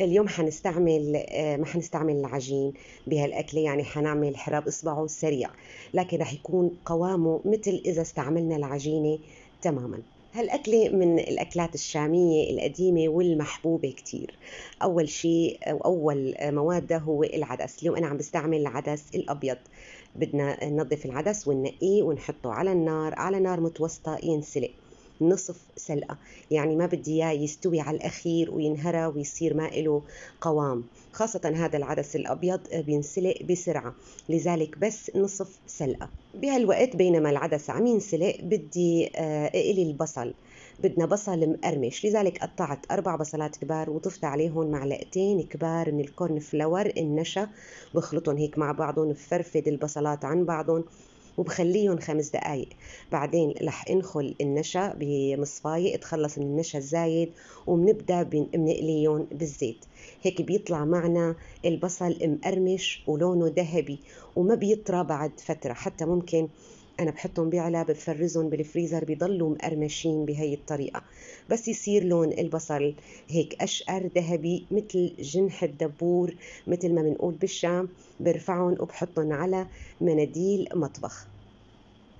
اليوم حنستعمل آه، ما حنستعمل العجين بهالاكله يعني حنعمل حراب اصبعه سريع لكن رح يكون قوامه مثل اذا استعملنا العجينه تماما هالأكلة من الأكلات الشامية القديمة والمحبوبة كتير أول شيء أو أول مواد هو العدس اليوم أنا عم بستعمل العدس الأبيض بدنا ننظف العدس وننقيه ونحطه على النار على نار متوسطة ينسلق نصف سلقة يعني ما بدي إياه يستوي على الأخير وينهرى ويصير ما له قوام خاصة هذا العدس الأبيض بينسلق بسرعة لذلك بس نصف سلقة بهالوقت بينما العدس عم ينسلق بدي آه، أقلي البصل بدنا بصل مقرمش لذلك قطعت أربع بصلات كبار وضفت عليهم معلقتين كبار من الكورن فلاور النشا بخلطهم هيك مع بعضهم بفرفد البصلات عن بعضهم وبخليهم خمس دقايق بعدين رح انخل النشا بمصفاية اتخلص من النشا الزايد وبنبدا بنقليهم بالزيت هيك بيطلع معنا البصل مقرمش ولونه ذهبي وما بيطرى بعد فترة حتى ممكن انا بحطهم بعلب بفرزهم بالفريزر بضلوا مقرمشين بهي الطريقه بس يصير لون البصل هيك اشقر ذهبي مثل جنح الدبور مثل ما بنقول بالشام برفعهم وبحطهم على مناديل مطبخ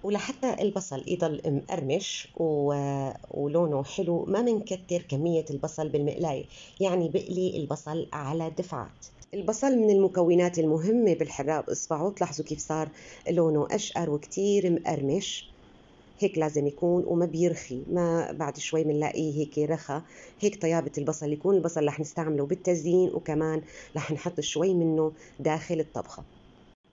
ولحتى البصل يضل مقرمش و... ولونه حلو ما منكتر كمية البصل بالمقلاية يعني بقلي البصل على دفعات البصل من المكونات المهمة بالحراق بإصبعه تلاحظوا كيف صار لونه أشقر وكتير مقرمش هيك لازم يكون وما بيرخي ما بعد شوي بنلاقيه هيك رخى هيك طيابة البصل يكون البصل رح نستعمله بالتزيين وكمان رح نحط شوي منه داخل الطبخة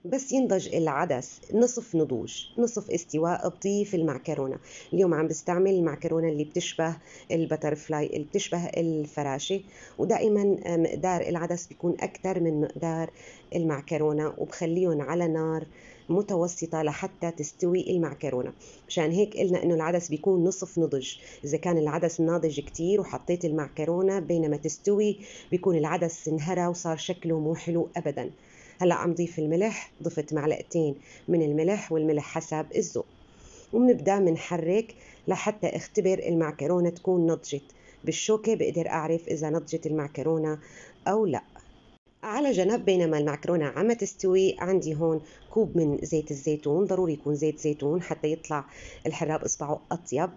بس ينضج العدس نصف نضوج نصف استواء بضيف المعكرونة اليوم عم بستعمل المعكرونة اللي بتشبه البترفلاي اللي بتشبه الفراشة ودائما مقدار العدس بيكون أكثر من مقدار المعكرونة وبخليهم على نار متوسطة لحتى تستوي المعكرونة مشان هيك قلنا انه العدس بيكون نصف نضج اذا كان العدس ناضج كتير وحطيت المعكرونة بينما تستوي بيكون العدس انهرى وصار شكله مو حلو ابدا هلا عم ضيف الملح ضفت معلقتين من الملح والملح حسب الذوق وبنبدا بنحرك لحتى اختبر المعكرونه تكون نضجت بالشوكه بقدر اعرف اذا نضجت المعكرونه او لا على جنب بينما المعكرونة عم تستوي عندي هون كوب من زيت الزيتون ضروري يكون زيت زيتون حتى يطلع الحراب إصبعه أطيب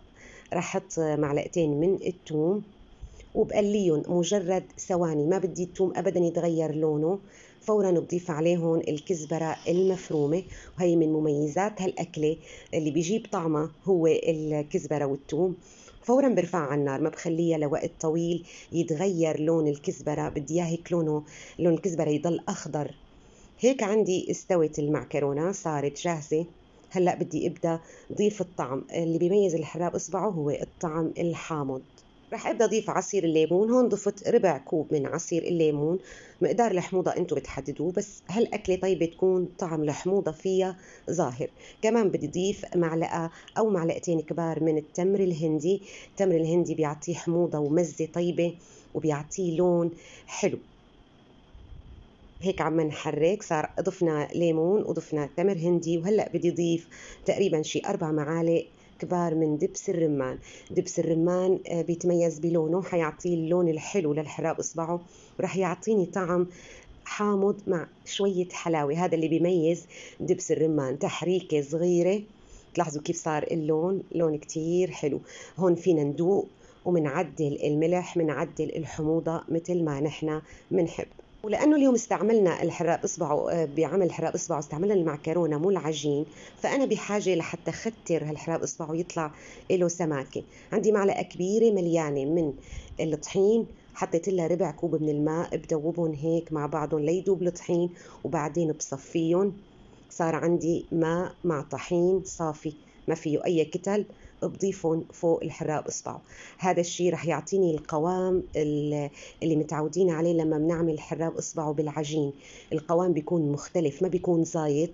رح أحط معلقتين من الثوم وبقليهم مجرد ثواني ما بدي الثوم أبدا يتغير لونه فورا بضيف عليهم الكزبرة المفرومة وهي من مميزات هالأكلة اللي بيجيب طعمها هو الكزبرة والثوم فورا برفع على النار ما بخليها لوقت طويل يتغير لون الكزبرة بدي اياه هيك لونه لون الكزبرة يضل أخضر هيك عندي استوت المعكرونة صارت جاهزة هلا بدي ابدا ضيف الطعم اللي بيميز الحراب اصبعه هو الطعم الحامض رح ابدا اضيف عصير الليمون هون ضفت ربع كوب من عصير الليمون مقدار الحموضه انتم بتحددوه بس هالاكله طيبه تكون طعم الحموضه فيها ظاهر كمان بدي اضيف معلقه او معلقتين كبار من التمر الهندي التمر الهندي بيعطيه حموضه ومزه طيبه وبيعطيه لون حلو هيك عم نحرك صار ضفنا ليمون وضفنا تمر هندي وهلا بدي اضيف تقريبا شي اربع معالق كبار من دبس الرمان دبس الرمان آه، بيتميز بلونه حيعطي اللون الحلو للحراب اصبعه وراح يعطيني طعم حامض مع شوية حلاوة هذا اللي بيميز دبس الرمان تحريكة صغيرة تلاحظوا كيف صار اللون لون كتير حلو هون فينا ندوق ومنعدل الملح منعدل الحموضة مثل ما نحنا منحب ولانه اليوم استعملنا الحراق اصبعه بعمل حراق اصبعه استعملنا المعكرونه مو العجين فانا بحاجه لحتى ختر هالحراق اصبعه ويطلع له سماكه عندي معلقه كبيره مليانه من الطحين حطيت لها ربع كوب من الماء بدوبهم هيك مع بعضهم ليدوب الطحين وبعدين بصفيهم صار عندي ماء مع طحين صافي ما فيه اي كتل بضيفهم فوق الحراب اصبعه هذا الشيء رح يعطيني القوام اللي متعودين عليه لما بنعمل حراب اصبعه بالعجين القوام بيكون مختلف ما بيكون زايد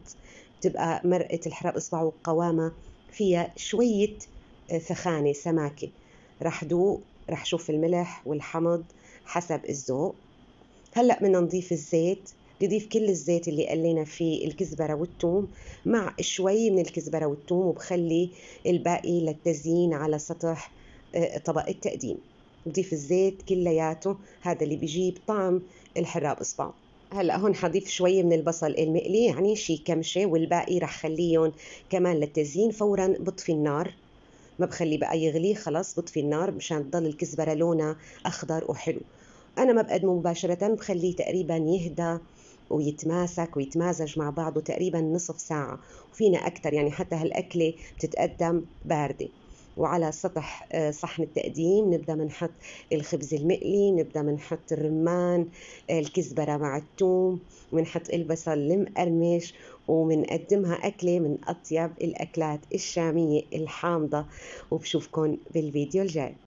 بتبقى مرقة الحراب اصبعه قوامها فيها شوية آه، ثخانة سماكة رح دوق رح شوف الملح والحمض حسب الذوق هلا بدنا نضيف الزيت تضيف كل الزيت اللي قلينا فيه الكزبرة والثوم مع شوي من الكزبرة والثوم وبخلي الباقي للتزيين على سطح آه، طبق التقديم بضيف الزيت كلياته هذا اللي بيجيب طعم الحراب اصبعه هلا هون حضيف شوي من البصل المقلي يعني شي كمشه والباقي رح خليهم كمان للتزيين فورا بطفي النار ما بخلي بقى يغلي خلاص بطفي النار مشان تضل الكزبره لونها اخضر وحلو انا ما بقدمه مباشره بخليه تقريبا يهدى ويتماسك ويتمازج مع بعضه تقريبا نصف ساعة وفينا أكثر يعني حتى هالأكلة بتتقدم باردة وعلى سطح آه، صحن التقديم نبدا بنحط الخبز المقلي نبدا بنحط الرمان الكزبره مع التوم بنحط البصل المقرمش ومنقدمها أكلة من أطيب الأكلات الشامية الحامضة وبشوفكن بالفيديو الجاي